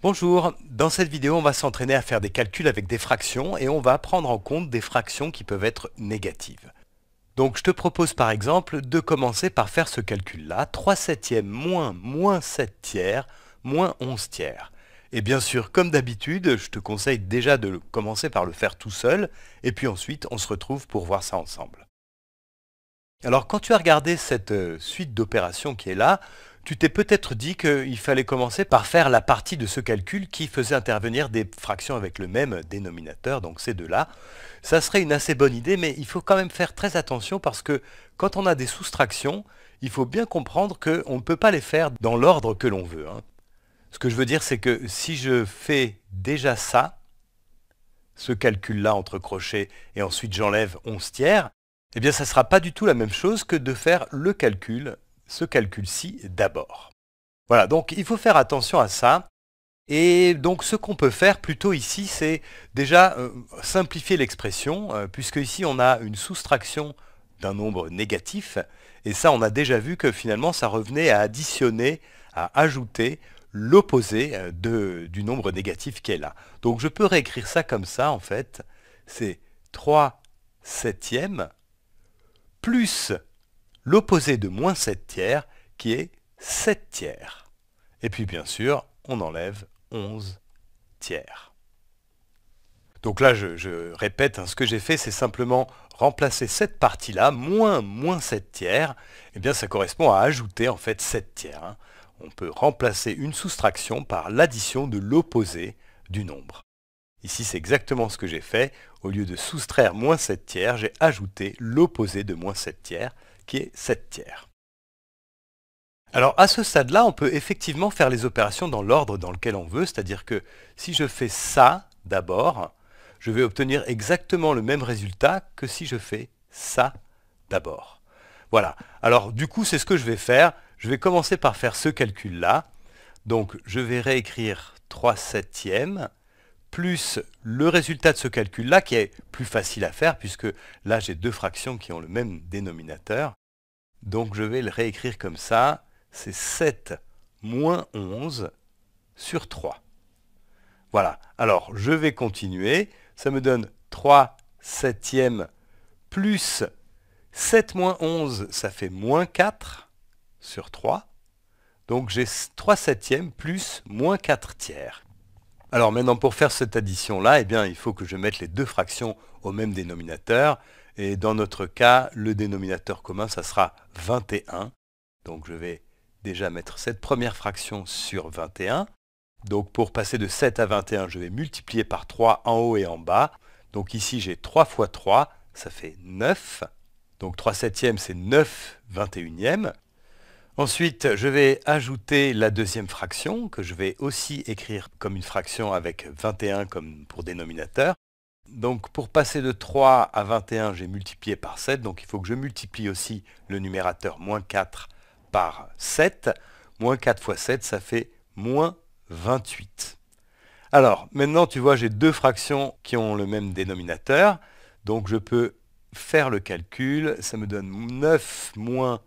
Bonjour, dans cette vidéo on va s'entraîner à faire des calculs avec des fractions et on va prendre en compte des fractions qui peuvent être négatives. Donc je te propose par exemple de commencer par faire ce calcul là, 3 septièmes moins moins 7 tiers moins 11 tiers. Et bien sûr, comme d'habitude, je te conseille déjà de commencer par le faire tout seul, et puis ensuite on se retrouve pour voir ça ensemble. Alors quand tu as regardé cette euh, suite d'opérations qui est là, tu t'es peut-être dit qu'il fallait commencer par faire la partie de ce calcul qui faisait intervenir des fractions avec le même dénominateur, donc ces deux-là. Ça serait une assez bonne idée, mais il faut quand même faire très attention parce que quand on a des soustractions, il faut bien comprendre qu'on ne peut pas les faire dans l'ordre que l'on veut. Hein. Ce que je veux dire, c'est que si je fais déjà ça, ce calcul-là entre crochets, et ensuite j'enlève 11 tiers, eh bien ça ne sera pas du tout la même chose que de faire le calcul ce calcul-ci d'abord. Voilà, donc il faut faire attention à ça. Et donc ce qu'on peut faire plutôt ici, c'est déjà euh, simplifier l'expression, euh, puisque ici on a une soustraction d'un nombre négatif, et ça on a déjà vu que finalement ça revenait à additionner, à ajouter l'opposé euh, du nombre négatif qui est là. Donc je peux réécrire ça comme ça en fait, c'est 3 septième plus l'opposé de moins 7 tiers qui est 7 tiers. Et puis bien sûr, on enlève 11 tiers. Donc là, je, répète, hein, ce que j'ai fait, c'est simplement remplacer cette partie-là, moins moins 7 tiers, et eh bien ça correspond à ajouter en fait 7 tiers. Hein. On peut remplacer une soustraction par l'addition de l'opposé du nombre. Ici, c'est exactement ce que j'ai fait. Au lieu de soustraire moins 7 tiers, j'ai ajouté l'opposé de moins 7 tiers qui est 7 tiers. Alors à ce stade-là, on peut effectivement faire les opérations dans l'ordre dans lequel on veut, c'est-à-dire que si je fais ça d'abord, je vais obtenir exactement le même résultat que si je fais ça d'abord. Voilà. Alors du coup, c'est ce que je vais faire. Je vais commencer par faire ce calcul-là. Donc je vais réécrire 3 septièmes plus le résultat de ce calcul-là, qui est plus facile à faire, puisque là j'ai deux fractions qui ont le même dénominateur. Donc je vais le réécrire comme ça, c'est 7 moins 11 sur 3. Voilà, alors je vais continuer, ça me donne 3 septièmes plus 7 moins 11, ça fait moins 4 sur 3. Donc j'ai 3 septièmes plus moins 4 tiers. Alors maintenant, pour faire cette addition-là, eh il faut que je mette les deux fractions au même dénominateur. Et dans notre cas, le dénominateur commun, ça sera 21. Donc je vais déjà mettre cette première fraction sur 21. Donc pour passer de 7 à 21, je vais multiplier par 3 en haut et en bas. Donc ici, j'ai 3 fois 3, ça fait 9. Donc 3 septièmes, c'est 9 21e. Ensuite, je vais ajouter la deuxième fraction, que je vais aussi écrire comme une fraction avec 21 comme pour dénominateur. Donc pour passer de 3 à 21, j'ai multiplié par 7, donc il faut que je multiplie aussi le numérateur moins 4 par 7. Moins 4 fois 7, ça fait moins 28. Alors, maintenant, tu vois, j'ai deux fractions qui ont le même dénominateur, donc je peux faire le calcul, ça me donne 9 moins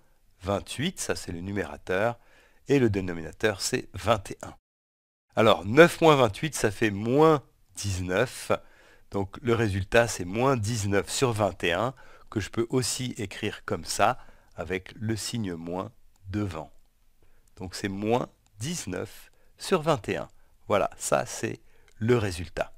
28, ça c'est le numérateur, et le dénominateur c'est 21. Alors 9 moins 28, ça fait moins 19. Donc le résultat c'est moins 19 sur 21, que je peux aussi écrire comme ça, avec le signe moins devant. Donc c'est moins 19 sur 21. Voilà, ça c'est le résultat.